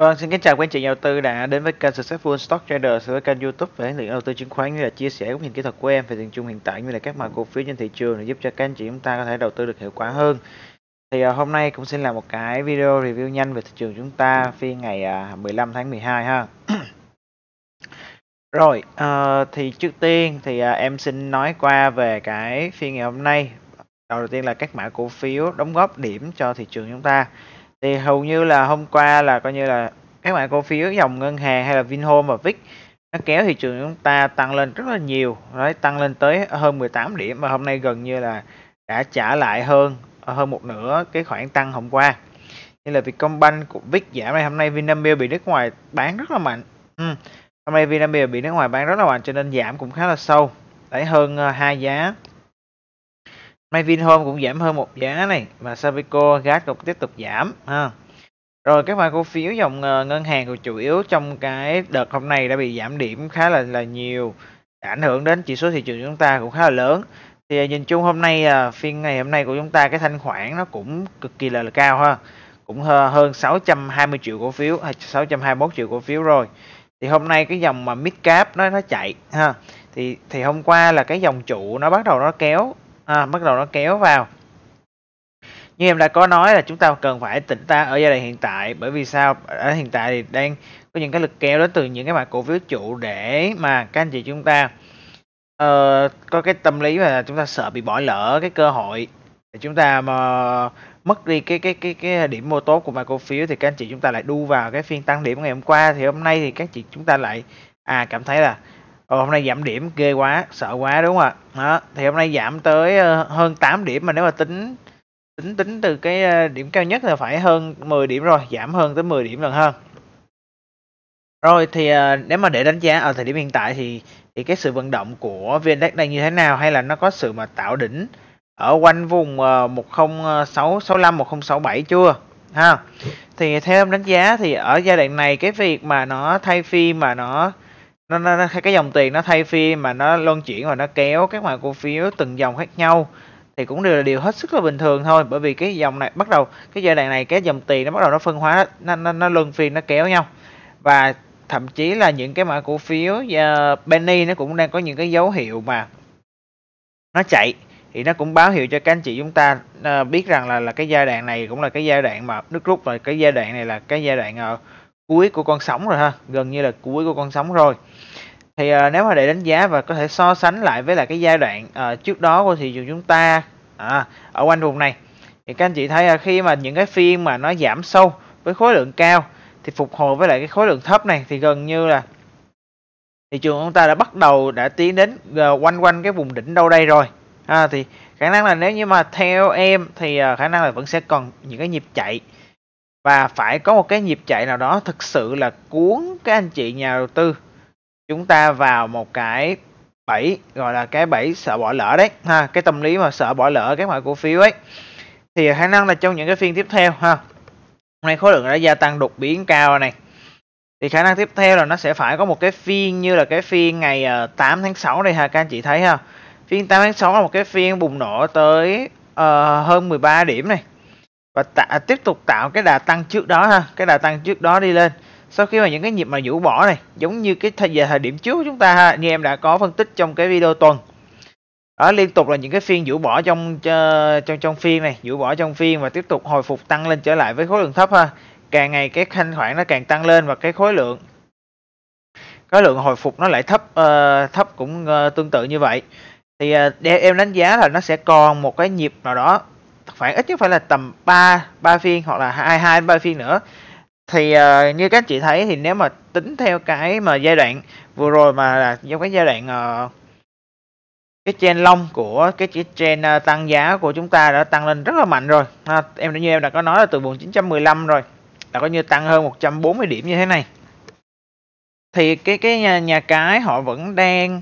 Vâng, xin kính chào quý anh chị nhà đầu tư đã đến với kênh Successful Stock Trader với kênh YouTube về lĩnh đầu tư chứng khoán như là chia sẻ góc nhìn kỹ thuật của em về tiền chung hiện tại như là các mã cổ phiếu trên thị trường để giúp cho các anh chị chúng ta có thể đầu tư được hiệu quả hơn. Thì uh, hôm nay cũng xin làm một cái video review nhanh về thị trường chúng ta phiên ngày uh, à, 15 tháng 12 ha. Rồi, uh, thì trước tiên thì uh, em xin nói qua về cái phiên ngày hôm nay. Đầu tiên là các mã cổ phiếu đóng góp điểm cho thị trường chúng ta thì hầu như là hôm qua là coi như là các mã cổ phiếu dòng ngân hàng hay là Vinhome và VIX nó kéo thị trường chúng ta tăng lên rất là nhiều đấy tăng lên tới hơn 18 điểm mà hôm nay gần như là đã trả lại hơn hơn một nửa cái khoản tăng hôm qua như là Vietcombank của VIX giảm này hôm nay Vinamilk bị nước ngoài bán rất là mạnh ừ. hôm nay Vinamilk bị nước ngoài bán rất là mạnh cho nên giảm cũng khá là sâu đấy hơn ờ, hai giá nay Vinhome cũng giảm hơn một giá này và sabico Gas cũng tiếp tục giảm ha rồi các mã cổ phiếu dòng ờ, ngân hàng của chủ yếu trong cái đợt hôm nay đã bị giảm điểm khá là là nhiều ảnh hưởng đến chỉ số thị trường chúng ta cũng khá là lớn thì ờ, nhìn chung hôm nay ờ, phiên ngày hôm nay của chúng ta cái thanh khoản nó cũng cực kỳ là, là cao ha cũng hơn 620 triệu cổ phiếu à, hay 621 triệu cổ phiếu rồi thì hôm nay cái dòng mà mid cap nó nó chạy ha thì thì hôm qua là cái dòng trụ nó bắt đầu nó kéo à, bắt đầu nó kéo vào như em đã có nói là chúng ta cần phải tỉnh ta ở giai đoạn hiện tại bởi vì sao ở hiện tại thì đang có những cái lực kéo đến từ những cái mã cổ phiếu trụ để mà các anh chị chúng ta uh, có cái tâm lý là chúng ta sợ bị bỏ lỡ cái cơ hội để chúng ta mà mất đi cái cái cái cái điểm mua tốt của mã cổ phiếu thì các anh chị chúng ta lại đu vào cái phiên tăng điểm ngày hôm qua thì hôm nay thì các chị chúng ta lại à cảm thấy là Ồ, hôm nay giảm điểm ghê quá, sợ quá đúng không ạ? thì hôm nay giảm tới ờ, hơn 8 điểm mà nếu mà tính tính tính từ cái ờ, điểm cao nhất là phải hơn 10 điểm rồi, giảm hơn tới 10 điểm lần hơn. Rồi thì ờ, nếu mà để đánh giá ở thời điểm hiện tại thì thì cái sự vận động của VNDAX đang như thế nào hay là nó có sự mà tạo đỉnh ở quanh vùng ờ, 10665 1067 chưa? Ha. Thì theo em đánh giá thì ở giai đoạn này cái việc mà nó thay phi mà nó nó, nó, nó cái dòng tiền nó thay phiên mà nó luân chuyển và nó kéo các mã cổ phiếu từng dòng khác nhau thì cũng đều là điều hết sức là bình thường thôi bởi vì cái dòng này bắt đầu cái giai đoạn này cái dòng tiền nó bắt đầu nó phân hóa nó nó, nó luân phiên nó kéo nhau và thậm chí là những cái mã cổ phiếu uh, ờ, penny nó cũng đang có những cái dấu hiệu mà nó chạy thì nó cũng báo hiệu cho các anh chị chúng ta uh, biết rằng là là cái giai đoạn này cũng là cái giai đoạn mà nước rút và cái giai đoạn này là cái giai đoạn uh, cuối của con sóng rồi ha gần như là cuối của con sóng rồi thì à, nếu mà để đánh giá và có thể so sánh lại với lại cái giai đoạn à, trước đó của thị trường chúng ta à, ở quanh vùng này thì các anh chị thấy là khi mà những cái phiên mà nó giảm sâu với khối lượng cao thì phục hồi với lại cái khối lượng thấp này thì gần như là thị trường chúng ta đã bắt đầu đã tiến đến à, quanh quanh cái vùng đỉnh đâu đây rồi à, thì khả năng là nếu như mà theo em thì à, khả năng là vẫn sẽ còn những cái nhịp chạy và phải có một cái nhịp chạy nào đó thực sự là cuốn các anh chị nhà đầu tư chúng ta vào một cái bẫy gọi là cái bẫy sợ bỏ lỡ đấy ha cái tâm lý mà sợ bỏ lỡ các loại cổ phiếu ấy thì khả năng là trong những cái phiên tiếp theo ha hôm nay khối lượng đã gia tăng đột biến cao này thì khả năng tiếp theo là nó sẽ phải có một cái phiên như là cái phiên ngày 8 ờ, tháng 6 đây ha các anh chị thấy ha phiên 8 tháng 6 là một cái phiên bùng nổ tới uh, hơn 13 điểm này và tạ, à, tiếp tục tạo cái đà tăng trước đó ha cái đà tăng trước đó đi lên sau khi mà những cái nhịp mà rũ bỏ này giống như cái thời, thời điểm trước của chúng ta ha, như em đã có phân tích trong cái video tuần ở liên tục là những cái phiên rũ bỏ trong ờ, trong trong phiên này rũ bỏ trong phiên và tiếp tục hồi phục tăng lên trở lại với khối lượng thấp ha càng ngày cái thanh khoản nó càng tăng lên và cái khối lượng khối lượng hồi phục nó lại thấp uh, thấp cũng uh, tương tự như vậy thì uh, em đánh giá là nó sẽ còn một cái nhịp nào đó khoảng ít nhất phải là tầm 3 ba phiên hoặc là hai hai ba phiên nữa thì uh, như các chị thấy thì nếu mà tính theo cái mà giai đoạn vừa rồi mà là trong cái giai đoạn uh, cái trên long của cái trên uh, ờ, tăng giá của chúng ta đã tăng lên rất là mạnh rồi à, em đã như em đã có nói là từ vùng 915 rồi đã coi như tăng hơn 140 điểm như thế này thì cái cái nhà, nhà cái họ vẫn đang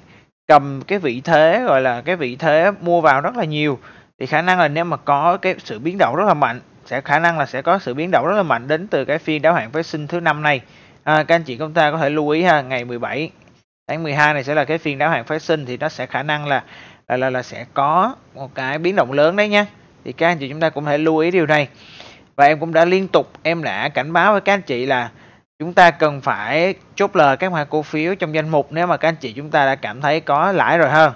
cầm cái vị thế gọi là cái vị thế mua vào rất là nhiều thì khả năng là nếu mà có cái sự biến động rất là mạnh sẽ khả năng là sẽ có sự biến động rất là mạnh đến từ cái phiên đáo hạn phát sinh thứ năm này à, các anh chị chúng ta có thể lưu ý ha ngày 17 tháng 12 này sẽ là cái phiên đáo hạn phát sinh thì nó sẽ khả năng là là là, là sẽ có một cái biến động lớn đấy nha thì các anh chị chúng ta cũng thể lưu ý điều này và em cũng đã liên tục em đã cảnh báo với các anh chị là chúng ta cần phải chốt lời các mã cổ phiếu trong danh mục nếu mà các anh chị chúng ta đã cảm thấy có lãi rồi hơn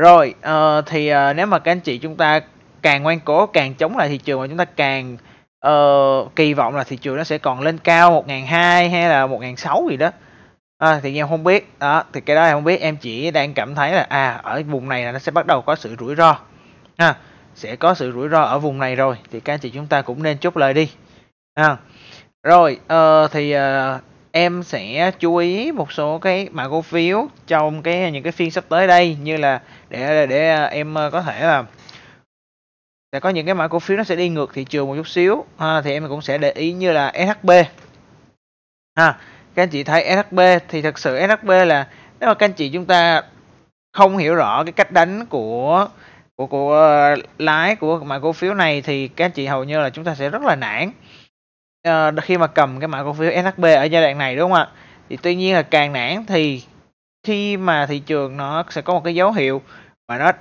rồi uh, thì uh, nếu mà các anh chị chúng ta càng ngoan cố càng chống lại thị trường và chúng ta càng uh, kỳ vọng là thị trường nó sẽ còn lên cao 1002 hay là 1006 gì đó. À, thì em không biết đó thì cái đó em không biết em chỉ đang cảm thấy là à ở vùng này là nó sẽ bắt đầu có sự rủi ro ha à, sẽ có sự rủi ro ở vùng này rồi thì các anh chị chúng ta cũng nên chốt lời đi à. rồi uh, thì uh, em sẽ chú ý một số cái mã cổ phiếu trong cái những cái phiên sắp tới đây như là để để em ờ, có thể là sẽ có những cái mã cổ phiếu nó sẽ đi ngược thị trường một chút xíu ha, thì em cũng sẽ để ý như là SHB ha các anh chị thấy SHB thì thật sự SHB là nếu mà các anh chị chúng ta không hiểu rõ cái cách đánh của của của ờ, lái của mã cổ phiếu này thì các anh chị hầu như là chúng ta sẽ rất là nản uh, khi mà cầm cái mã cổ phiếu SHB ở giai đoạn này đúng không ạ? Thì tuy nhiên là càng nản thì khi mà thị trường nó sẽ có một cái dấu hiệu mà nó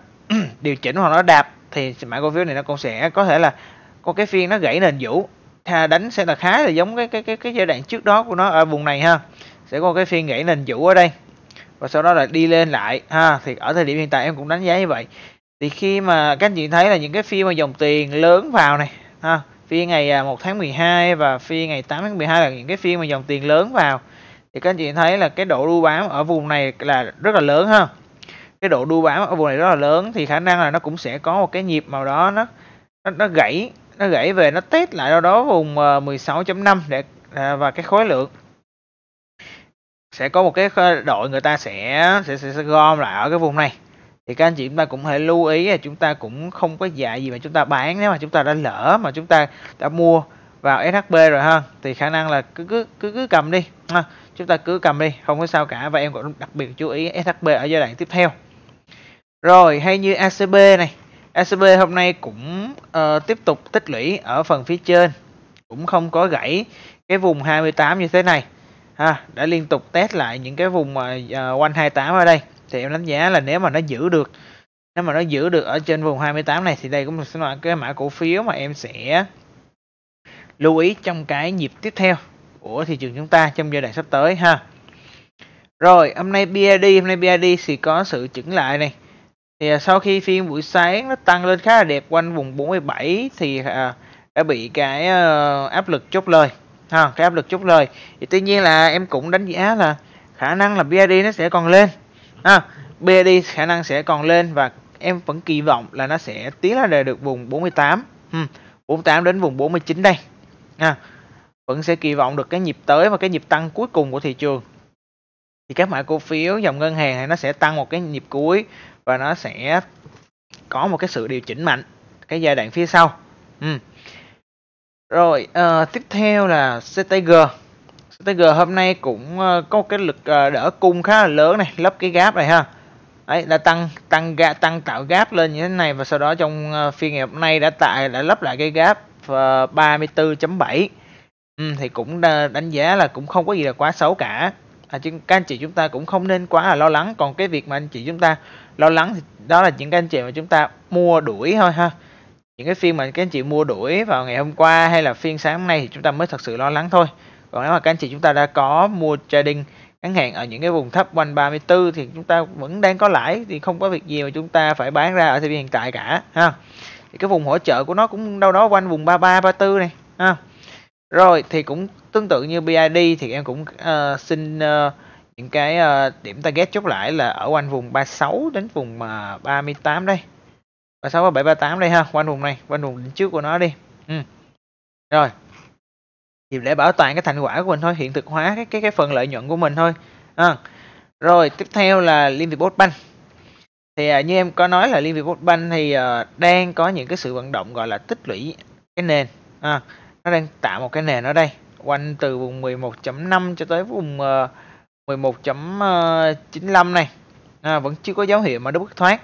điều chỉnh hoặc nó đạp thì mã cổ phiếu này nó cũng sẽ có thể là có cái phiên nó gãy nền vũ Thà đánh sẽ là khá là giống cái cái cái cái giai đoạn trước đó của nó ở vùng này ha sẽ có cái phiên gãy nền vũ ở đây và sau đó là đi lên lại ha thì ở thời điểm hiện tại em cũng đánh giá như vậy thì khi mà các anh chị thấy là những cái phiên mà dòng tiền lớn vào này ha phiên ngày 1 à, tháng 12 và phiên ngày 8 tháng 12 là những cái phiên mà dòng tiền lớn vào thì các anh chị thấy là cái độ đu bám ở vùng này là rất là lớn ha cái độ đu bám ở vùng này rất là lớn thì khả năng là nó cũng sẽ có một cái nhịp màu đó nó nó, nó gãy nó gãy về nó test lại đâu đó vùng 16.5 ờ, để à, và cái khối lượng sẽ có một cái đội người ta sẽ sẽ, sẽ, sẽ gom lại ở cái vùng này thì các anh chị chúng ta cũng hãy lưu ý là chúng ta cũng không có dạy gì mà chúng ta bán nếu mà chúng ta đã lỡ mà chúng ta đã mua vào SHB rồi ha thì khả năng là cứ cứ cứ, cứ cầm đi ha. chúng ta cứ cầm đi không có sao cả và em cũng đặc biệt chú ý SHB ở giai đoạn tiếp theo rồi hay như ACB này ACB hôm nay cũng uh, tiếp tục tích lũy ở phần phía trên cũng không có gãy cái vùng 28 như thế này ha đã liên tục test lại những cái vùng uh, quanh 28 ở đây thì em đánh giá là nếu mà nó giữ được nếu mà nó giữ được ở trên vùng 28 này thì đây cũng là cái mã cổ phiếu mà em sẽ lưu ý trong cái nhịp tiếp theo của thị trường chúng ta trong giai đoạn sắp tới ha rồi hôm nay BID hôm nay BID thì có sự chỉnh lại này thì à, sau khi phiên buổi sáng nó tăng lên khá là đẹp quanh vùng 47 thì à, đã bị cái uh, áp lực chốt lời ha cái áp lực chốt lời thì tuy nhiên là em cũng đánh giá là khả năng là BID nó sẽ còn lên à, BID khả năng sẽ còn lên và em vẫn kỳ vọng là nó sẽ tiến ra đời được vùng 48 hmm, 48 đến vùng 49 đây à, vẫn sẽ kỳ vọng được cái nhịp tới và cái nhịp tăng cuối cùng của thị trường thì các mã cổ phiếu dòng ngân hàng này nó sẽ tăng một cái nhịp cuối và nó sẽ có một cái sự điều chỉnh mạnh cái giai đoạn phía sau ừ. rồi uh, tiếp theo là CTG Tiger hôm nay cũng ờ, có cái lực ờ, đỡ cung khá là lớn này lấp cái gáp này ha Đấy, đã tăng tăng ga tăng tạo gáp lên như thế này và sau đó trong ờ, phiên ngày hôm nay đã tại đã lấp lại cái gap 34.7 ừ, thì cũng đánh giá là cũng không có gì là quá xấu cả à, chứ các anh chị chúng ta cũng không nên quá là lo lắng còn cái việc mà anh chị chúng ta lo lắng thì đó là những cái anh chị mà chúng ta mua đuổi thôi ha những cái phiên mà các anh chị mua đuổi vào ngày hôm qua hay là phiên sáng nay thì chúng ta mới thật sự lo lắng thôi còn nếu mà các anh chị chúng ta đã có mua trading ngắn hạn ở những cái vùng thấp quanh 34 thì chúng ta vẫn đang có lãi thì không có việc gì mà chúng ta phải bán ra ở thời điểm hiện tại cả ha thì cái vùng hỗ trợ của nó cũng đâu đó quanh vùng 33 34 này ha rồi thì cũng tương tự như BID thì em cũng uh, xin uh, những cái uh, điểm target chốt lại là ở quanh vùng 36 đến vùng uh, 38 đây 36 37 38 đây ha quanh vùng này quanh vùng đỉnh trước của nó đi ừ. rồi thì để bảo toàn cái thành quả của mình thôi hiện thực hóa cái cái cái phần lợi nhuận của mình thôi à. rồi tiếp theo là liên việt bank thì à, như em có nói là liên việt bank thì à, đang có những cái sự vận động gọi là tích lũy cái nền à, nó đang tạo một cái nền ở đây quanh từ vùng 11.5 cho tới vùng uh, à, 11.95 này à, vẫn chưa có dấu hiệu mà nó bứt thoát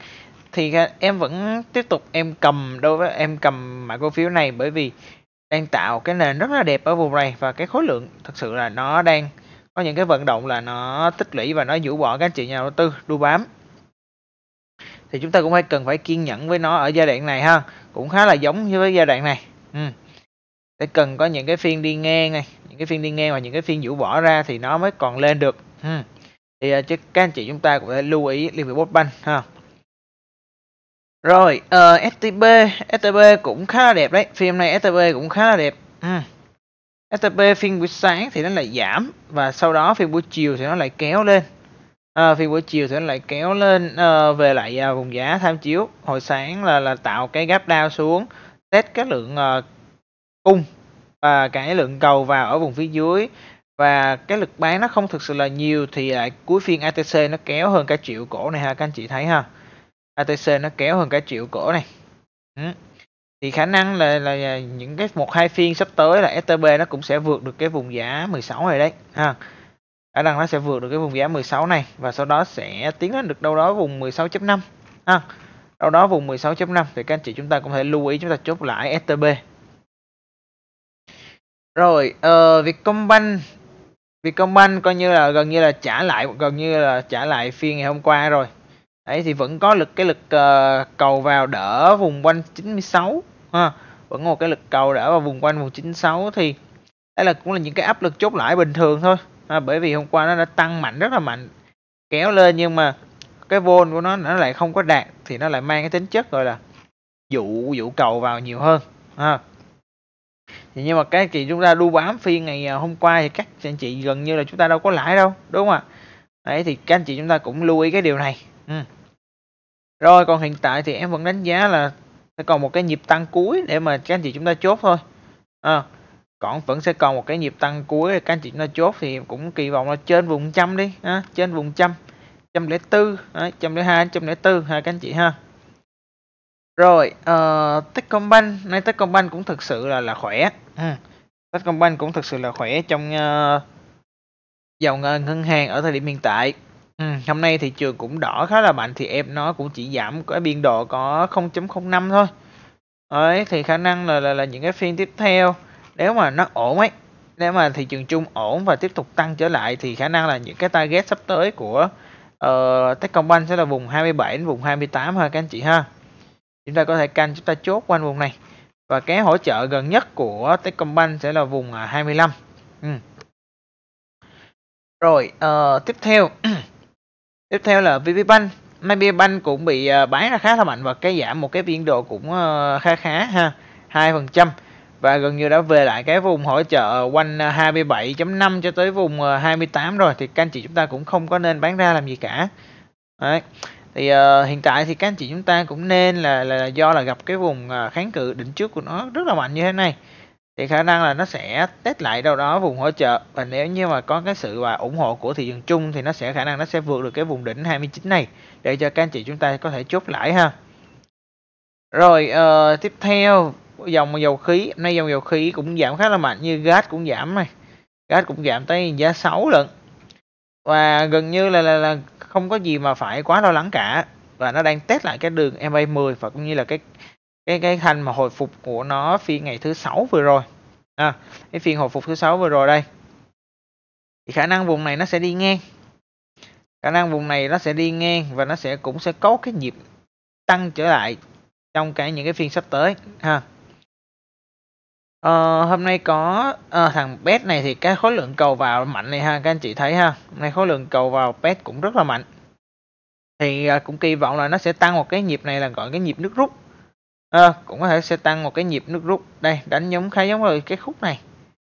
thì à, em vẫn tiếp tục em cầm đối với em cầm mã cổ phiếu này bởi vì đang tạo cái nền rất là đẹp ở vùng này và cái khối lượng thật sự là nó đang có những cái vận động là nó tích lũy và nó rũ bỏ các anh chị nhà đầu tư đu bám thì chúng ta cũng phải cần phải kiên nhẫn với nó ở giai đoạn này ha cũng khá là giống với giai đoạn này ừ. để cần có những cái phiên đi ngang này những cái phiên đi ngang và những cái phiên rũ bỏ ra thì nó mới còn lên được ừ. thì à, các anh chị chúng ta cũng phải lưu ý liên hệ bot banh ha rồi, uh, ờ, STB, STB cũng khá là đẹp đấy. Phim này STB cũng khá là đẹp. Ừ. STB phiên buổi sáng thì nó lại giảm và sau đó phiên buổi chiều thì nó lại kéo lên. À, ờ, phiên buổi chiều thì nó lại kéo lên uh, về lại uh, vùng giá tham chiếu. Hồi sáng là là tạo cái gap down xuống, test cái lượng uh, cung và cái lượng cầu vào ở vùng phía dưới và cái lực bán nó không thực sự là nhiều thì lại cuối phiên ATC nó kéo hơn cả triệu cổ này ha các anh chị thấy ha. ATC nó kéo hơn cả triệu cổ này ừ. thì khả năng là, là những cái một hai phiên sắp tới là STB nó cũng sẽ vượt được cái vùng giá 16 này đấy ha khả năng nó sẽ vượt được cái vùng giá 16 này và sau đó sẽ tiến lên được đâu đó vùng 16.5 ha đâu đó vùng 16.5 thì các anh chị chúng ta cũng thể lưu ý chúng ta chốt lại STB rồi uh, Vietcombank Vietcombank coi như là gần như là trả lại gần như là trả lại phiên ngày hôm qua rồi Đấy thì vẫn có lực cái lực uh, cầu vào đỡ vùng quanh 96 ha. Vẫn có một cái lực cầu đỡ vào vùng quanh vùng 96 thì đây là cũng là những cái áp lực chốt lãi bình thường thôi. Ha, à, bởi vì hôm qua nó đã tăng mạnh rất là mạnh kéo lên nhưng mà cái vôn của nó nó lại không có đạt thì nó lại mang cái tính chất gọi là dụ dụ cầu vào nhiều hơn ha. Thì nhưng mà cái kỳ chúng ta đu bám phiên ngày à, hôm qua thì các anh chị gần như là chúng ta đâu có lãi đâu đúng không ạ đấy thì các anh chị chúng ta cũng lưu ý cái điều này Ừ. rồi còn hiện tại thì em vẫn đánh giá là sẽ còn một cái nhịp tăng cuối để mà các anh chị chúng ta chốt thôi à, còn vẫn sẽ còn một cái nhịp tăng cuối để các anh chị chúng ta chốt thì cũng kỳ vọng là trên vùng trăm đi à, trên vùng trăm trăm lẻ tư trăm lẻ hai trăm lẻ tư hai các anh chị ha rồi uh, Techcombank nay Techcombank cũng thực sự là là khỏe ừ. Techcombank cũng thực sự là khỏe trong uh, dòng ngân hàng ở thời điểm hiện tại Ừ, hôm nay thị trường cũng đỏ khá là mạnh thì em nó cũng chỉ giảm cái biên độ có 0.05 thôi. Ấy, thì khả năng là là là những cái phiên tiếp theo nếu mà nó ổn ấy, nếu mà thị trường chung ổn và tiếp tục tăng trở lại thì khả năng là những cái target sắp tới của, ờ, Techcombank sẽ là vùng 27 vùng 28 ha các anh chị ha. Chúng ta có thể canh chúng ta chốt quanh vùng này và cái hỗ trợ gần nhất của Techcombank sẽ là vùng, 25. À, Ừm. Rồi, ờ, tiếp theo tiếp theo là VPBank MyBank cũng bị à, bán ra khá là mạnh và cái giảm một cái biên độ cũng à, khá khá ha 2% và gần như đã về lại cái vùng hỗ trợ quanh 27.5 à, cho tới vùng 28 rồi thì các anh chị chúng ta cũng không có nên bán ra làm gì cả Đấy. thì uh, hiện tại thì các anh chị chúng ta cũng nên là, là do là gặp cái vùng kháng cự đỉnh trước của nó rất là mạnh như thế này thì khả năng là nó sẽ test lại đâu đó vùng hỗ trợ và nếu như mà có cái sự và ủng hộ của thị trường chung thì nó sẽ khả năng nó sẽ vượt được cái vùng đỉnh 29 này để cho các anh chị chúng ta có thể chốt lãi ha rồi uh, tiếp theo dòng dầu khí nay dòng dầu khí cũng giảm khá là mạnh như gas cũng giảm này gas cũng giảm tới giá 6 lần và gần như là, là là không có gì mà phải quá lo lắng cả và nó đang test lại cái đường MA10 và cũng như là cái cái cái thanh mà hồi phục của nó phiên ngày thứ sáu vừa rồi à, cái phiên hồi phục thứ sáu vừa rồi đây thì khả năng vùng này nó sẽ đi ngang khả năng vùng này nó sẽ đi ngang và nó sẽ cũng sẽ có cái nhịp tăng trở lại trong cả những cái phiên sắp tới ha à, hôm nay có à, thằng pet này thì cái khối lượng cầu vào mạnh này ha các anh chị thấy ha hôm nay khối lượng cầu vào pet cũng rất là mạnh thì à, cũng kỳ vọng là nó sẽ tăng một cái nhịp này là gọi cái nhịp nước rút à, cũng có thể sẽ tăng một cái nhịp nước rút đây đánh giống khá giống rồi cái khúc này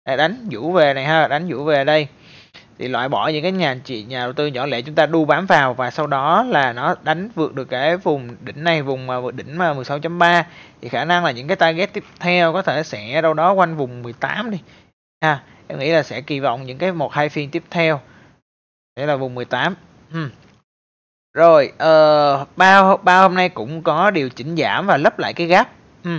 để đánh vũ về này ha đánh vũ về đây thì loại bỏ những cái nhà chị nhà đầu tư nhỏ lẻ chúng ta đu bám vào và sau đó là nó đánh vượt được cái vùng đỉnh này vùng mà đỉnh mà 16.3 thì khả năng là những cái target tiếp theo có thể sẽ đâu đó quanh vùng 18 đi ha em nghĩ là sẽ kỳ vọng những cái một hai phiên tiếp theo sẽ là vùng 18 hmm. Rồi, ờ, bao bao hôm nay cũng có điều chỉnh giảm và lấp lại cái gap. Ừ.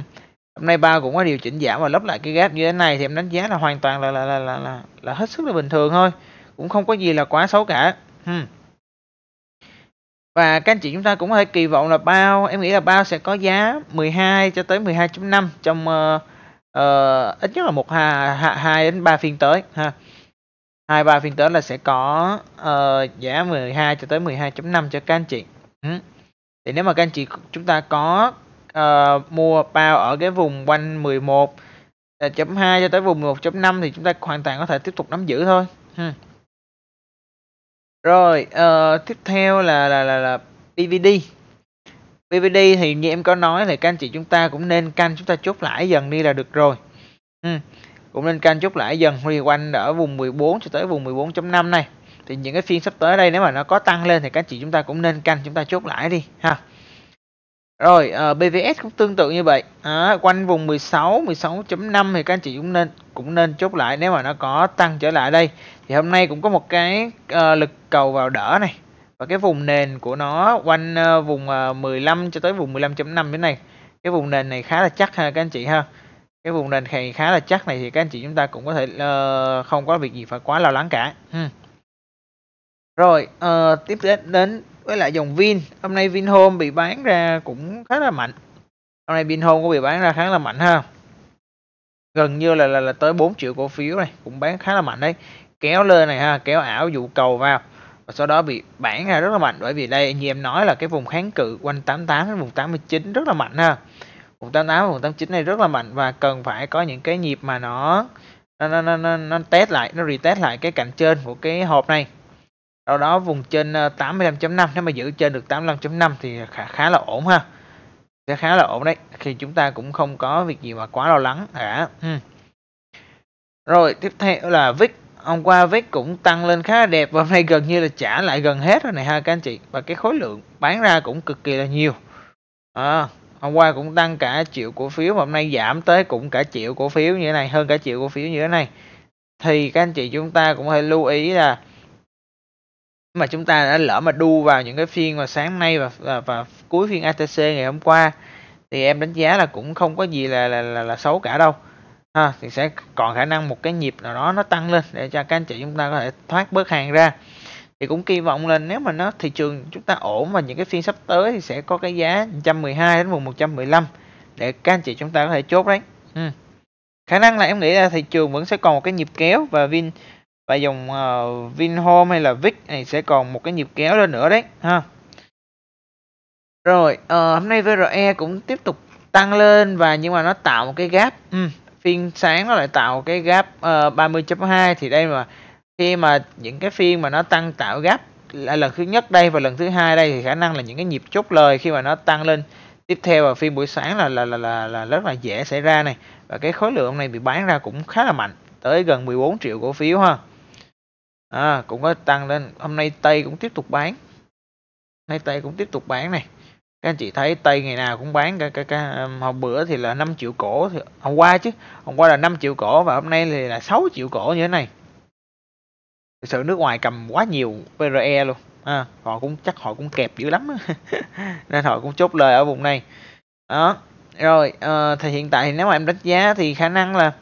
Hôm nay bao cũng có điều chỉnh giảm và lấp lại cái gap như thế này thì em đánh giá là hoàn toàn là là là là là, là hết sức là bình thường thôi. Cũng không có gì là quá xấu cả. Ừ. Và các anh chị chúng ta cũng có thể kỳ vọng là bao, em nghĩ là bao sẽ có giá 12 cho tới 12.5 trong uh, uh, ít nhất là một hai đến ba phiên tới ha hai ba phiên tới là sẽ có uh, giá 12 cho tới 12.5 cho các anh chị ừ. thì nếu mà các anh chị chúng ta có uh, mua bao ở cái vùng quanh 11 ờ, chấm 2 cho tới vùng 11.5 thì chúng ta hoàn toàn có thể tiếp tục nắm giữ thôi ừ. rồi uh, tiếp theo là là là, là PVD BVD thì như em có nói thì các anh chị chúng ta cũng nên canh chúng ta chốt lãi dần đi là được rồi. Ừ cũng nên canh chốt lại dần huy quanh ở vùng 14 cho tới vùng 14.5 này thì những cái phiên sắp tới đây nếu mà nó có tăng lên thì các chị chúng ta cũng nên canh chúng ta chốt lại đi ha rồi uh, ờ, BVS cũng tương tự như vậy à, quanh vùng 16 16.5 thì các chị cũng nên cũng nên chốt lại nếu mà nó có tăng trở lại đây thì hôm nay cũng có một cái uh, lực cầu vào đỡ này và cái vùng nền của nó quanh uh, vùng uh, 15 cho tới vùng 15.5 thế này cái vùng nền này khá là chắc ha các anh chị ha cái vùng nền này khá là chắc này thì các anh chị chúng ta cũng có thể uh, không có việc gì phải quá lo lắng cả hmm. rồi uh, tiếp đến đến với lại dòng Vin hôm nay Vinhome bị bán ra cũng khá là mạnh hôm nay Vinhome có bị bán ra khá là mạnh ha gần như là là, là tới 4 triệu cổ phiếu này cũng bán khá là mạnh đấy kéo lên này ha kéo ảo dụ cầu vào và sau đó bị bán ra rất là mạnh bởi vì đây như em nói là cái vùng kháng cự quanh 88 đến vùng 89 rất là mạnh ha 188 và 189 này rất là mạnh và cần phải có những cái nhịp mà nó nó nó nó, nó, test lại nó retest lại cái cạnh trên của cái hộp này đâu đó vùng trên 85.5 ờ, nếu mà giữ trên được 85.5 thì khá, khá là ổn ha sẽ khá là ổn đấy khi chúng ta cũng không có việc gì mà quá lo lắng cả ừ. rồi tiếp theo là VIX hôm qua VIX cũng tăng lên khá là đẹp và hôm nay gần như là trả lại gần hết rồi này ha các anh chị và cái khối lượng bán ra cũng cực kỳ là nhiều à, hôm qua cũng tăng cả triệu cổ phiếu mà hôm nay giảm tới cũng cả triệu cổ phiếu như thế này hơn cả triệu cổ phiếu như thế này thì các anh chị chúng ta cũng hơi lưu ý là mà chúng ta đã lỡ mà đu vào những cái phiên mà sáng nay và và, và cuối phiên ATC ngày hôm qua thì em đánh giá là cũng không có gì là là là, là xấu cả đâu ha thì sẽ còn khả năng một cái nhịp nào đó nó tăng lên để cho các anh chị chúng ta có thể thoát bớt hàng ra thì cũng kỳ vọng là nếu mà nó thị trường chúng ta ổn và những cái phiên sắp tới thì sẽ có cái giá 112 đến vùng 115 để các anh chị chúng ta có thể chốt đấy. Ừ. Khả năng là em nghĩ là thị trường vẫn sẽ còn một cái nhịp kéo và Vin và dòng uh, Vinhome hay là Vic này sẽ còn một cái nhịp kéo lên nữa đấy ha. Rồi, uh, hôm nay VRE cũng tiếp tục tăng lên và nhưng mà nó tạo một cái gap. Ừ, phiên sáng nó lại tạo cái gap uh, ờ, 30.2 thì đây mà khi mà những cái phiên mà nó tăng tạo gấp là lần thứ nhất đây và lần thứ hai đây thì khả năng là những cái nhịp chốt lời khi mà nó tăng lên tiếp theo vào phiên buổi sáng là là là là, là rất là dễ xảy ra này và cái khối lượng này bị bán ra cũng khá là mạnh tới gần 14 triệu cổ phiếu ha à, cũng có tăng lên hôm nay tây cũng tiếp tục bán hôm nay tây cũng tiếp tục bán này các anh chị thấy tây ngày nào cũng bán cả, cả, cả um, hôm bữa thì là 5 triệu cổ thì hôm qua chứ hôm qua là 5 triệu cổ và hôm nay thì là 6 triệu cổ như thế này thực sự nước ngoài cầm quá nhiều PRE luôn à, họ cũng chắc họ cũng kẹp dữ lắm nên họ cũng chốt lời ở vùng này đó rồi uh, thì hiện tại thì nếu mà em đánh giá thì khả năng là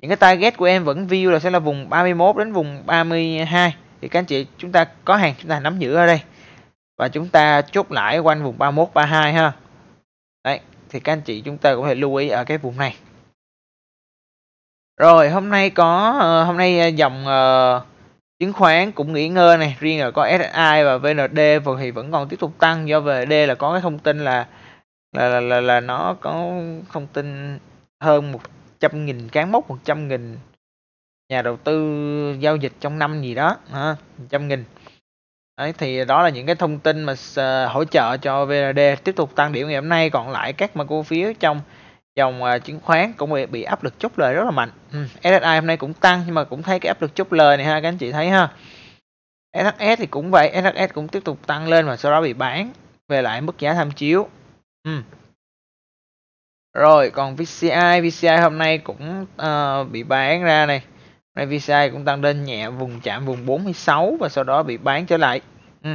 những cái target của em vẫn view là sẽ là vùng 31 đến vùng 32 thì các anh chị chúng ta có hàng chúng ta nắm giữ ở đây và chúng ta chốt lại quanh vùng 31 32 ha đấy thì các anh chị chúng ta cũng thể lưu ý ở cái vùng này rồi hôm nay có uh, hôm nay ờ, dòng uh, chứng khoán cũng nghỉ ngơi này riêng là có SSI và VND vẫn thì vẫn còn tiếp tục tăng do về D là có cái thông tin là là là là, là nó có thông tin hơn 100 nghìn cán mốc 100 nghìn nhà đầu tư giao dịch trong năm gì đó ha, 100 nghìn Đấy, thì đó là những cái thông tin mà hỗ trợ cho VND tiếp tục tăng điểm ngày hôm nay còn lại các mã cổ phiếu trong dòng à, chứng khoán cũng bị áp lực chốt lời rất là mạnh ừ, SSI hôm nay cũng tăng nhưng mà cũng thấy cái áp lực chốt lời này ha các anh chị thấy ha SHS thì cũng vậy SHS cũng tiếp tục tăng lên và sau đó bị bán về lại mức giá tham chiếu ừ. rồi còn VCI VCI hôm nay cũng uh, bị bán ra này nay VCI cũng tăng lên nhẹ vùng chạm vùng 46 và sau đó bị bán trở lại ừ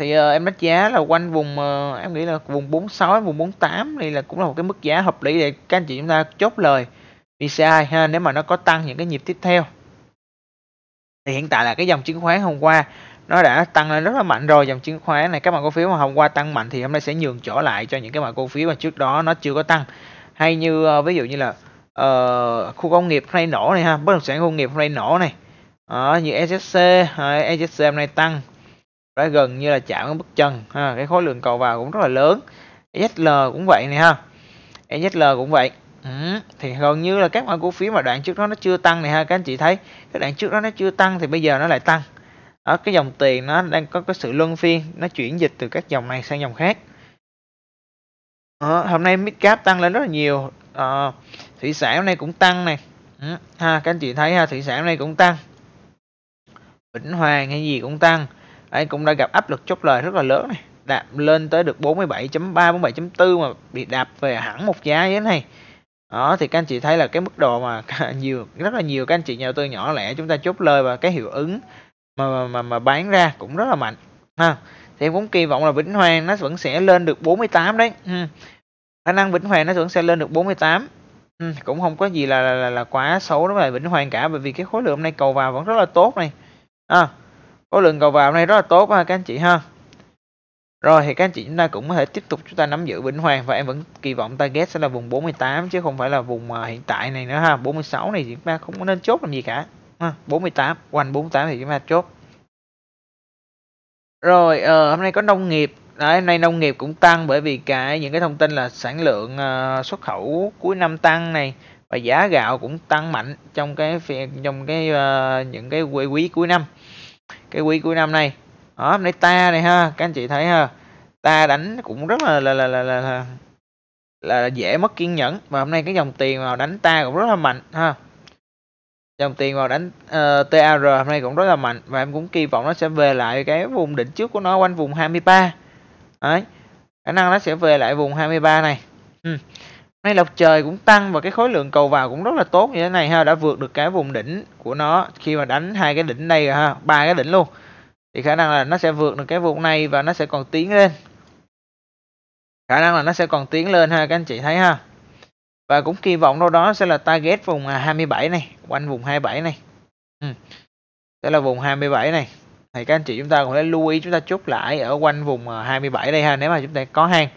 thì uh, em đánh giá là quanh vùng uh, em nghĩ là vùng 46 vùng 48 thì là cũng là một cái mức giá hợp lý để các anh chị chúng ta chốt lời VCI ha nếu mà nó có tăng những cái nhịp tiếp theo thì hiện tại là cái dòng chứng khoán hôm qua nó đã tăng lên rất là mạnh rồi dòng chứng khoán này các mã cổ phiếu mà hôm qua tăng mạnh thì hôm nay sẽ nhường chỗ lại cho những cái mã cổ phiếu mà trước đó nó chưa có tăng hay như uh, ví dụ như là uh, khu công nghiệp nay nổ này ha bất động sản công nghiệp nay nổ này uh, như SSC uh, SSC hôm nay tăng phải gần như là chạm cái bước chân ha cái khối lượng cầu vào cũng rất là lớn SL cũng vậy này ha SL cũng vậy ừ. thì gần như là các mã cổ phiếu mà đoạn trước đó nó chưa tăng này ha các anh chị thấy cái đoạn trước đó nó chưa tăng thì bây giờ nó lại tăng ở cái dòng tiền nó đang có cái sự luân phiên nó chuyển dịch từ các dòng này sang dòng khác ờ, hôm nay midcap tăng lên rất là nhiều ờ, thủy sản hôm nay cũng tăng này ừ. ha các anh chị thấy ha thủy sản hôm nay cũng tăng vĩnh hoàng hay gì cũng tăng anh cũng đã gặp áp lực chốt lời rất là lớn này đạp lên tới được 47.3 47.4 mà bị đạp về hẳn một giá như thế này đó thì các anh chị thấy là cái mức độ mà nhiều rất là nhiều các anh chị nhà đầu tư nhỏ lẻ chúng ta chốt lời và cái hiệu ứng mà mà, mà, mà bán ra cũng rất là mạnh ha thì em cũng kỳ vọng là Vĩnh Hoàng nó vẫn sẽ lên được 48 đấy ừ. khả năng Vĩnh Hoàng nó vẫn sẽ lên được 48 ừ. cũng không có gì là là, là, là quá xấu đối với Vĩnh Hoàng cả bởi vì cái khối lượng hôm nay cầu vào vẫn rất là tốt này à, khối lượng cầu vào này rất là tốt ha các anh chị ha rồi thì các anh chị chúng ta cũng có thể tiếp tục chúng ta nắm giữ Vĩnh Hoàng và em vẫn kỳ vọng target sẽ là vùng 48 chứ không phải là vùng à, hiện tại này nữa ha. 46 này chúng ta không có nên chốt làm gì cả. Ha, 48, quanh 48 thì chúng ta chốt. Rồi uh, hôm nay có nông nghiệp. Đấy, hôm nay nông nghiệp cũng tăng bởi vì cái những cái thông tin là sản lượng uh, xuất khẩu cuối năm tăng này và giá gạo cũng tăng mạnh trong cái trong cái uh, những cái quý, quý cuối năm cái quý cuối năm này đó hôm nay ta này ha các anh chị thấy ha ta đánh cũng rất là là là là, là, là là dễ mất kiên nhẫn mà hôm nay cái dòng tiền vào đánh ta cũng rất là mạnh ha dòng tiền vào đánh uh, ờ, TAR hôm nay cũng rất là mạnh và em cũng kỳ vọng nó sẽ về lại cái vùng đỉnh trước của nó quanh vùng 23 đấy khả năng nó sẽ về lại vùng 23 này ừ nay lọc trời cũng tăng và cái khối lượng cầu vào cũng rất là tốt như thế này ha đã vượt được cái vùng đỉnh của nó khi mà đánh hai cái đỉnh đây ha ba cái đỉnh luôn thì khả năng là nó sẽ vượt được cái vùng này và nó sẽ còn tiến lên khả năng là nó sẽ còn tiến lên ha các anh chị thấy ha và cũng kỳ vọng đâu đó sẽ là target vùng 27 à, này quanh vùng 27 này ừ. sẽ là vùng 27 này thì các anh chị chúng ta cũng phải lưu ý chúng ta chốt lại ở quanh vùng 27 à, đây ha nếu mà chúng ta có hàng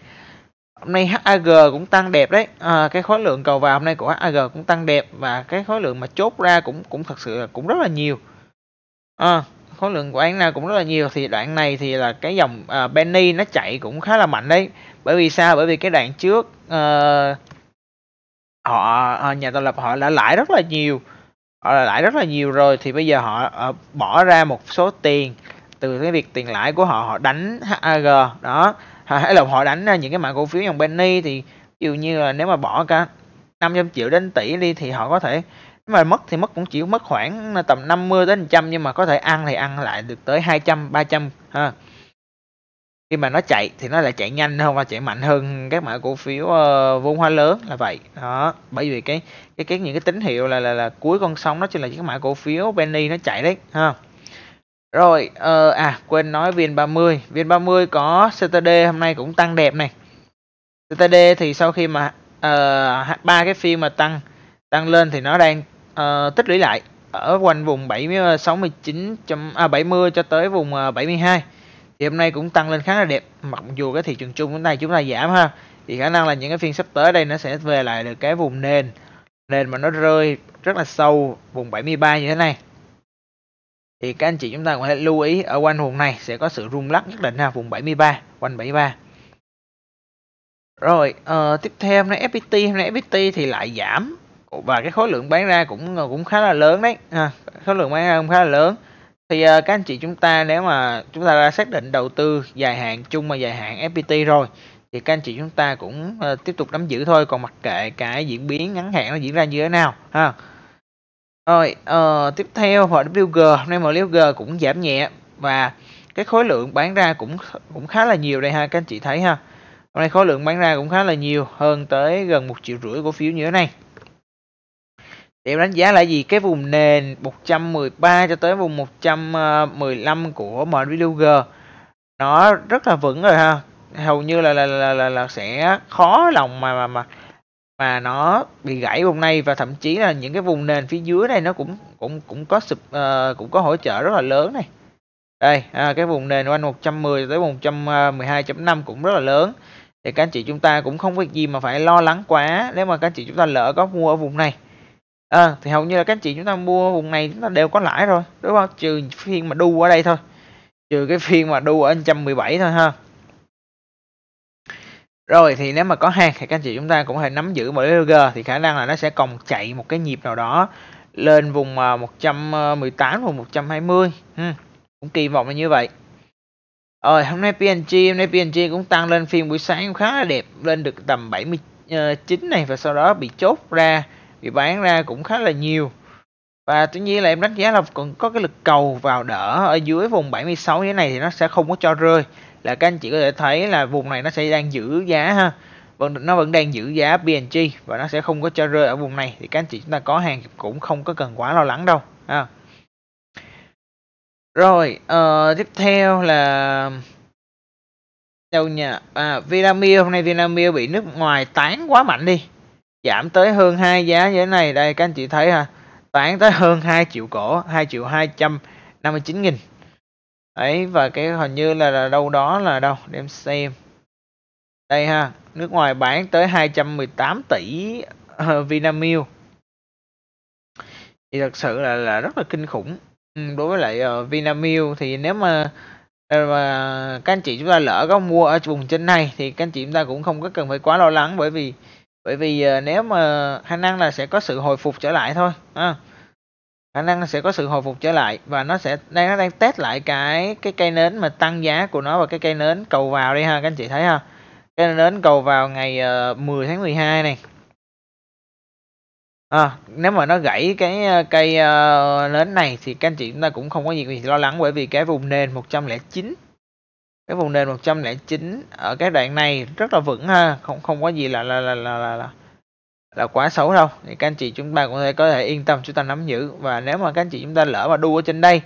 hôm nay HAG cũng tăng đẹp đấy à, cái khối lượng cầu vào hôm nay của HAG cũng tăng đẹp và cái khối lượng mà chốt ra cũng cũng thật sự là cũng rất là nhiều à, khối lượng của án nào cũng rất là nhiều thì đoạn này thì là cái dòng à, Benny nó chạy cũng khá là mạnh đấy bởi vì sao bởi vì cái đoạn trước à, họ à, nhà tạo lập họ đã lãi rất là nhiều họ đã lãi rất là nhiều rồi thì bây giờ họ à, bỏ ra một số tiền từ cái việc tiền lãi của họ họ đánh HAG đó hay là họ đánh những cái mã cổ phiếu dòng penny thì ví như là nếu mà bỏ cả 500 triệu đến tỷ đi thì họ có thể mà mất thì mất cũng chỉ mất khoảng tầm 50 đến 100 nhưng mà có thể ăn thì ăn lại được tới 200 300 ha khi mà nó chạy thì nó lại chạy nhanh hơn và chạy mạnh hơn các mã cổ phiếu uh, vốn hóa lớn là vậy đó bởi vì cái cái cái những cái tín hiệu là là là cuối con sóng đó chính là những cái mã cổ phiếu penny nó chạy đấy ha rồi, uh, à quên nói VN30, VN30 có CTD hôm nay cũng tăng đẹp này. CTD thì sau khi mà ờ, ba uh, cái phiên mà tăng tăng lên thì nó đang uh, tích lũy lại ở quanh vùng 70 69 à 70 cho tới vùng 72. Thì hôm nay cũng tăng lên khá là đẹp, mặc dù cái thị trường chung hôm nay chúng ta giảm ha. Thì khả năng là những cái phiên sắp tới đây nó sẽ về lại được cái vùng nền nền mà nó rơi rất là sâu vùng 73 như thế này thì các anh chị chúng ta có thể lưu ý ở quanh vùng này sẽ có sự rung lắc nhất định ha vùng 73 quanh 73 rồi uh, tiếp theo hôm FPT hôm nay FPT thì lại giảm và cái khối lượng bán ra cũng ờ, cũng khá là lớn đấy ha khối lượng bán ra cũng khá là lớn thì uh, các anh chị chúng ta nếu mà chúng ta đã xác định đầu tư dài hạn chung mà dài hạn FPT rồi thì các anh chị chúng ta cũng uh, tiếp tục nắm giữ thôi còn mặc kệ cái diễn biến ngắn hạn nó diễn ra như thế nào ha rồi, ờ, tiếp theo họ WG, hôm nay MLG cũng giảm nhẹ và cái khối lượng bán ra cũng cũng khá là nhiều đây ha các anh chị thấy ha. Hôm nay khối lượng bán ra cũng khá là nhiều, hơn tới gần một triệu rưỡi cổ phiếu như thế này. Thì đánh giá là gì? Cái vùng nền 113 cho tới vùng 115 của MWG nó rất là vững rồi ha. Hầu như là là là là, là sẽ khó lòng mà mà mà mà nó bị gãy vùng này và thậm chí là những cái vùng nền phía dưới này nó cũng cũng cũng có sụp uh, cũng có hỗ trợ rất là lớn này đây à, cái vùng nền quanh 110 tới 112.5 à, cũng rất là lớn thì các anh chị chúng ta cũng không có gì mà phải lo lắng quá nếu mà các anh chị chúng ta lỡ có mua ở vùng này à, thì hầu như là các anh chị chúng ta mua vùng này chúng ta đều có lãi rồi đúng không trừ phiên mà đu ở đây thôi trừ cái phiên mà đu ở 117 thôi ha rồi thì nếu mà có hack thì các anh chị chúng ta cũng hãy nắm giữ bởi Roger thì khả năng là nó sẽ còn chạy một cái nhịp nào đó lên vùng 118 và 120. Hmm. Cũng kỳ vọng là như vậy. Rồi hôm nay PNG, hôm nay PNG cũng tăng lên phiên buổi sáng khá là đẹp, lên được tầm 79 ờ, này và sau đó bị chốt ra, bị bán ra cũng khá là nhiều. Và tuy nhiên là em đánh giá là còn có cái lực cầu vào đỡ ở dưới vùng 76 như thế này thì nó sẽ không có cho rơi là các anh chị có thể thấy là vùng này nó sẽ đang giữ giá ha vẫn nó vẫn đang giữ giá PNG và nó sẽ không có cho rơi ở vùng này thì các anh chị chúng ta có hàng cũng không có cần quá lo lắng đâu ha. Rồi, uh, tiếp theo là đâu nhỉ? À, Vinamilk hôm nay Vinamilk bị nước ngoài tán quá mạnh đi. Giảm tới hơn hai giá như thế này. Đây các anh chị thấy ha. Tán tới hơn 2 triệu cổ, 2 triệu 259 nghìn ấy và cái hình như là, là đâu đó là đâu để em xem đây ha nước ngoài bán tới 218 tỷ uh, Vinamilk thì thật sự là là rất là kinh khủng ừ, đối với lại uh, Vinamilk thì nếu mà ờ, mà các anh chị chúng ta lỡ có mua ở vùng trên này thì các anh chị chúng ta cũng không có cần phải quá lo lắng bởi vì bởi vì uh, nếu mà khả năng là sẽ có sự hồi phục trở lại thôi ha. À khả năng nó sẽ có sự hồi phục trở lại và nó sẽ đang nó đang test lại cái cái cây nến mà tăng giá của nó và cái cây nến cầu vào đây ha các anh chị thấy ha cây nến cầu vào ngày uh, ờ, 10 tháng 12 này à, nếu mà nó gãy cái ờ, cây uh, nến này thì các anh chị chúng ta cũng không có gì, gì lo lắng bởi vì cái vùng nền 109 cái vùng nền 109 ở cái đoạn này rất là vững ha không không có gì là là là là, là, là là quá xấu đâu thì các anh chị chúng ta cũng có thể yên tâm chúng ta nắm giữ và nếu mà các anh chị chúng ta lỡ mà đu ở trên đây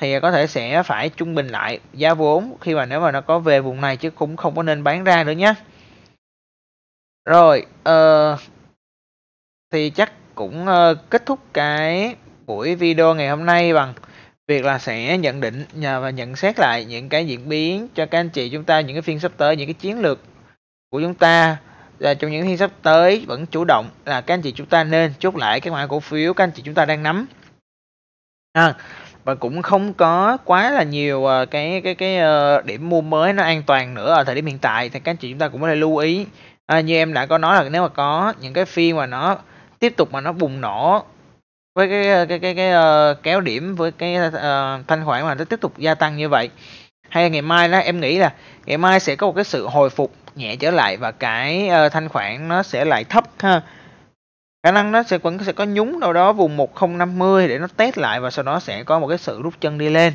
thì có thể sẽ phải trung bình lại giá vốn khi mà nếu mà nó có về vùng này chứ cũng không có nên bán ra nữa nhé rồi uh, thì chắc cũng uh, kết thúc cái buổi video ngày hôm nay bằng việc là sẽ nhận định và nhận xét lại những cái diễn biến cho các anh chị chúng ta những cái phiên sắp tới những cái chiến lược của chúng ta là trong những phiên sắp tới vẫn chủ động là các anh chị chúng ta nên chốt lại các mã cổ phiếu các anh chị chúng ta đang nắm à, và cũng không có quá là nhiều à, cái cái cái ờ, điểm mua mới nó an toàn nữa ở thời điểm hiện tại thì các anh chị chúng ta cũng có thể lưu ý à, như em đã có nói là nếu mà có những cái phiên mà nó tiếp tục mà nó bùng nổ với cái cái cái cái, cái uh, kéo điểm với cái uh, thanh khoản mà nó tiếp tục gia tăng như vậy hay là ngày mai đó em nghĩ là ngày mai sẽ có một cái sự hồi phục nhẹ trở lại và cái uh, thanh khoản nó sẽ lại thấp ha khả năng nó sẽ vẫn sẽ có nhúng đâu đó vùng 1050 để nó test lại và sau đó sẽ có một cái sự rút chân đi lên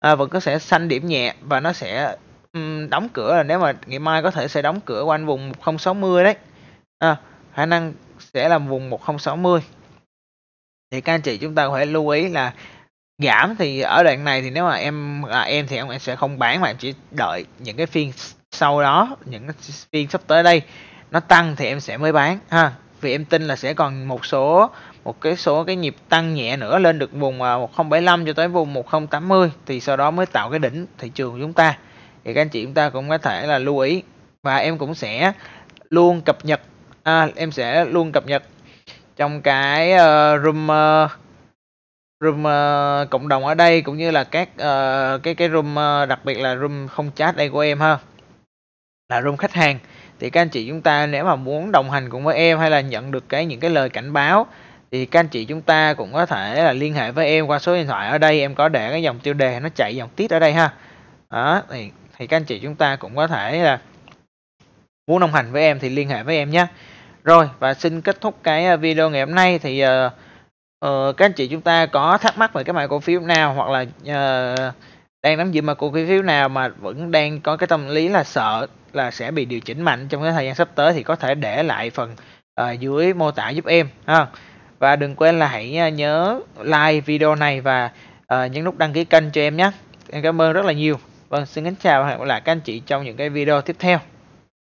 à, vẫn có sẽ xanh điểm nhẹ và nó sẽ um, đóng cửa là nếu mà ngày mai có thể sẽ đóng cửa quanh vùng 1060 đấy à, khả năng sẽ là vùng 1060 thì các anh chị chúng ta phải lưu ý là giảm thì ở đoạn này thì nếu mà em là em thì em sẽ không bán mà chỉ đợi những cái phiên sau đó những phiên sắp tới đây nó tăng thì em sẽ mới bán ha vì em tin là sẽ còn một số một cái số cái nhịp tăng nhẹ nữa lên được vùng 1075 à, cho tới vùng 1080 thì sau đó mới tạo cái đỉnh thị trường của chúng ta thì các anh chị chúng ta cũng có thể là lưu ý và em cũng sẽ luôn cập nhật à, em sẽ luôn cập nhật trong cái uh, room uh, room uh, cộng đồng ở đây cũng như là các uh, cái cái room uh, đặc biệt là room không chat đây của em ha là room khách hàng thì các anh chị chúng ta nếu mà muốn đồng hành cùng với em hay là nhận được cái những cái lời cảnh báo thì các anh chị chúng ta cũng có thể là liên hệ với em qua số điện thoại ở đây em có để cái dòng tiêu đề nó chạy dòng tiết ở đây ha đó thì thì các anh chị chúng ta cũng có thể là muốn đồng hành với em thì liên hệ với em nhé rồi và xin kết thúc cái ờ, video ngày hôm nay thì uh, uh, các anh chị chúng ta có thắc mắc về cái mã cổ phiếu nào hoặc là uh, đang nắm giữ mã cổ phiếu nào mà vẫn đang có cái tâm lý là sợ là sẽ bị điều chỉnh mạnh trong cái thời gian sắp tới thì có thể để lại phần uh, dưới mô tả giúp em ha và đừng quên là hãy ờ, nhớ like video này và uh, nhấn nút đăng ký kênh cho em nhé em cảm ơn rất là nhiều vâng xin kính chào và hẹn gặp lại các anh chị trong những cái video tiếp theo